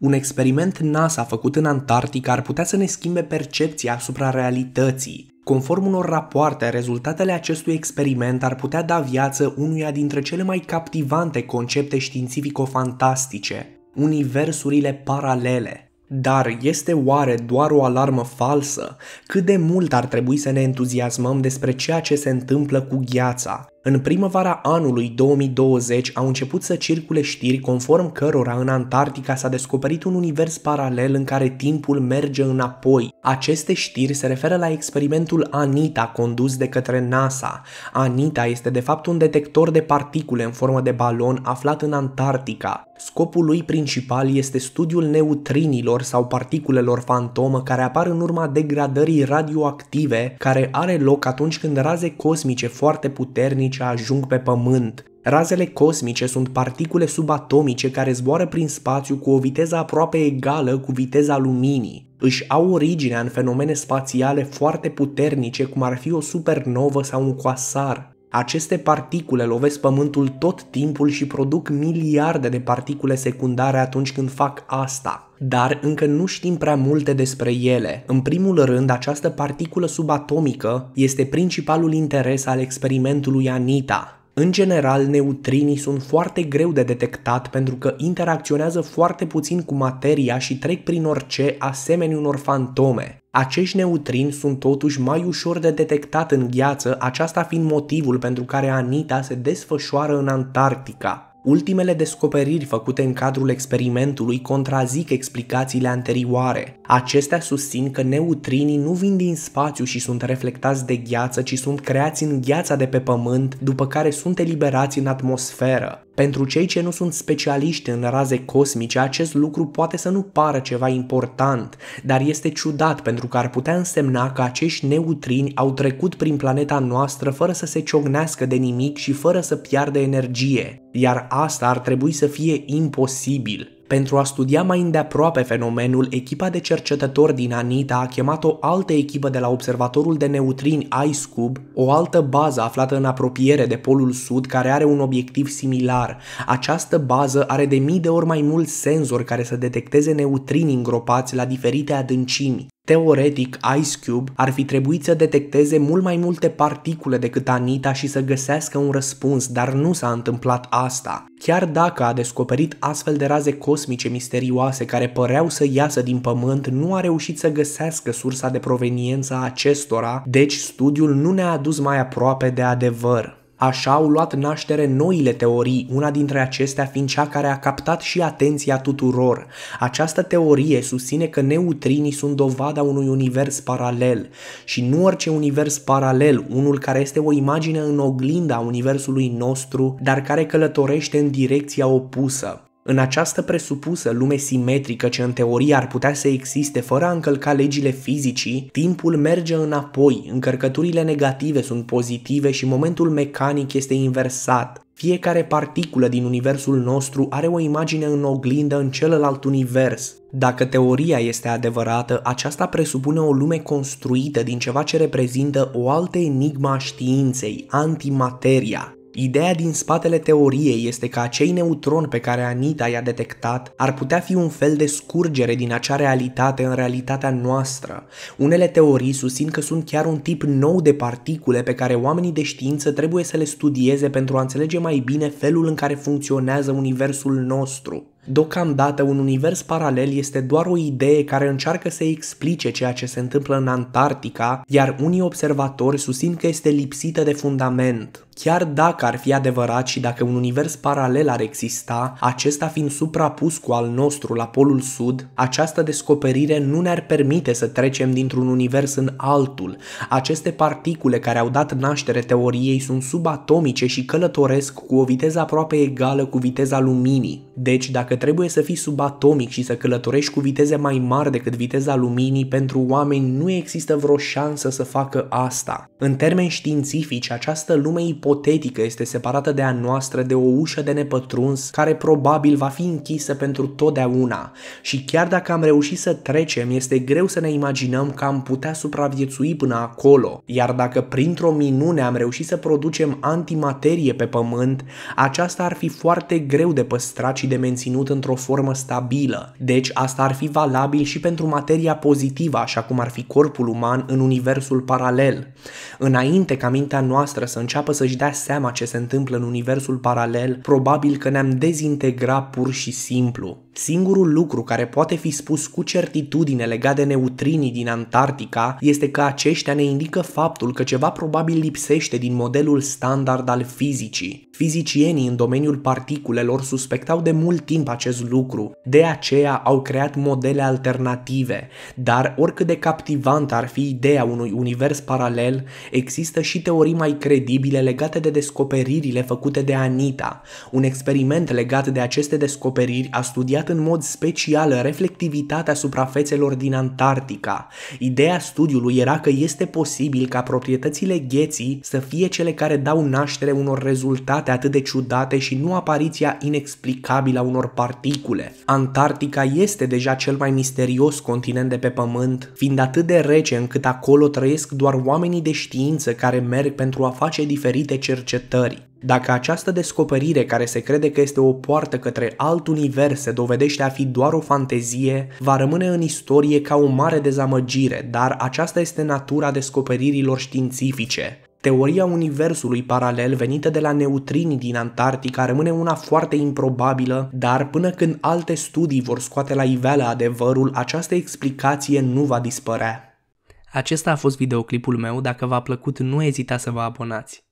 Un experiment NASA făcut în Antarctica ar putea să ne schimbe percepția asupra realității. Conform unor rapoarte, rezultatele acestui experiment ar putea da viață unuia dintre cele mai captivante concepte științifico-fantastice, universurile paralele. Dar este oare doar o alarmă falsă? Cât de mult ar trebui să ne entuziasmăm despre ceea ce se întâmplă cu gheața? În primăvara anului 2020 au început să circule știri conform cărora în Antarctica s-a descoperit un univers paralel în care timpul merge înapoi. Aceste știri se referă la experimentul ANITA condus de către NASA. ANITA este de fapt un detector de particule în formă de balon aflat în Antarctica. Scopul lui principal este studiul neutrinilor sau particulelor fantomă care apar în urma degradării radioactive care are loc atunci când raze cosmice foarte puternice atunci ajung pe pământ. Razele cosmice sunt particule subatomice care zboară prin spațiu cu o viteză aproape egală cu viteza luminii. Își au originea în fenomene spațiale foarte puternice, cum ar fi o supernovă sau un coasar, aceste particule lovesc pământul tot timpul și produc miliarde de particule secundare atunci când fac asta dar încă nu știm prea multe despre ele. În primul rând, această particulă subatomică este principalul interes al experimentului Anita. În general, neutrinii sunt foarte greu de detectat pentru că interacționează foarte puțin cu materia și trec prin orice asemeni unor fantome. Acești neutrini sunt totuși mai ușor de detectat în gheață, aceasta fiind motivul pentru care Anita se desfășoară în Antarctica. Ultimele descoperiri făcute în cadrul experimentului contrazic explicațiile anterioare. Acestea susțin că neutrinii nu vin din spațiu și sunt reflectați de gheață, ci sunt creați în gheața de pe pământ, după care sunt eliberați în atmosferă. Pentru cei ce nu sunt specialiști în raze cosmice, acest lucru poate să nu pară ceva important, dar este ciudat pentru că ar putea însemna că acești neutrini au trecut prin planeta noastră fără să se ciognească de nimic și fără să piardă energie, iar asta ar trebui să fie imposibil. Pentru a studia mai îndeaproape fenomenul, echipa de cercetători din Anita a chemat o altă echipă de la observatorul de neutrini IceCube, o altă bază aflată în apropiere de polul sud care are un obiectiv similar. Această bază are de mii de ori mai mulți senzori care să detecteze neutrini îngropați la diferite adâncimi. Teoretic, Ice Cube ar fi trebuit să detecteze mult mai multe particule decât Anita și să găsească un răspuns, dar nu s-a întâmplat asta. Chiar dacă a descoperit astfel de raze cosmice misterioase care păreau să iasă din pământ, nu a reușit să găsească sursa de proveniență a acestora, deci studiul nu ne-a adus mai aproape de adevăr. Așa au luat naștere noile teorii, una dintre acestea fiind cea care a captat și atenția tuturor. Această teorie susține că neutrinii sunt dovada unui univers paralel și nu orice univers paralel, unul care este o imagine în oglinda universului nostru, dar care călătorește în direcția opusă. În această presupusă lume simetrică ce în teorie ar putea să existe fără a încălca legile fizicii, timpul merge înapoi, încărcăturile negative sunt pozitive și momentul mecanic este inversat. Fiecare particulă din universul nostru are o imagine în oglindă în celălalt univers. Dacă teoria este adevărată, aceasta presupune o lume construită din ceva ce reprezintă o altă enigmă a științei, antimateria, Ideea din spatele teoriei este că acei neutroni pe care Anita i-a detectat ar putea fi un fel de scurgere din acea realitate în realitatea noastră. Unele teorii susțin că sunt chiar un tip nou de particule pe care oamenii de știință trebuie să le studieze pentru a înțelege mai bine felul în care funcționează universul nostru. Deocamdată, un univers paralel este doar o idee care încearcă să explice ceea ce se întâmplă în Antarctica, iar unii observatori susțin că este lipsită de fundament. Chiar dacă ar fi adevărat și dacă un univers paralel ar exista, acesta fiind suprapus cu al nostru la Polul Sud, această descoperire nu ne-ar permite să trecem dintr-un univers în altul. Aceste particule care au dat naștere teoriei sunt subatomice și călătoresc cu o viteză aproape egală cu viteza luminii. Deci, dacă că trebuie să fii subatomic și să călătorești cu viteze mai mari decât viteza luminii, pentru oameni nu există vreo șansă să facă asta. În termeni științifici, această lume ipotetică este separată de a noastră de o ușă de nepătruns care probabil va fi închisă pentru totdeauna și chiar dacă am reușit să trecem, este greu să ne imaginăm că am putea supraviețui până acolo, iar dacă printr-o minune am reușit să producem antimaterie pe pământ, aceasta ar fi foarte greu de păstrat și de menținut conținut într-o formă stabilă. Deci asta ar fi valabil și pentru materia pozitivă, așa cum ar fi corpul uman în universul paralel. Înainte ca mintea noastră să înceapă să-și dea seama ce se întâmplă în universul paralel, probabil că ne-am dezintegra pur și simplu. Singurul lucru care poate fi spus cu certitudine legat de neutrinii din Antarctica este că aceștia ne indică faptul că ceva probabil lipsește din modelul standard al fizicii. Fizicienii în domeniul particulelor suspectau de mult timp acest lucru, de aceea au creat modele alternative, dar oricât de captivant ar fi ideea unui univers paralel, există și teorii mai credibile legate de descoperirile făcute de Anita. Un experiment legat de aceste descoperiri a studiat studiat în mod special reflectivitatea suprafețelor din Antarctica. Ideea studiului era că este posibil ca proprietățile gheții să fie cele care dau naștere unor rezultate atât de ciudate și nu apariția inexplicabilă a unor particule. Antarctica este deja cel mai misterios continent de pe Pământ, fiind atât de rece încât acolo trăiesc doar oamenii de știință care merg pentru a face diferite cercetări. Dacă această descoperire care se crede că este o poartă către alt univers se dovedește a fi doar o fantezie, va rămâne în istorie ca o mare dezamăgire, dar aceasta este natura descoperirilor științifice. Teoria universului paralel venită de la neutrinii din Antarctica rămâne una foarte improbabilă, dar până când alte studii vor scoate la iveală adevărul, această explicație nu va dispărea. Acesta a fost videoclipul meu, dacă v-a plăcut nu ezita să vă abonați.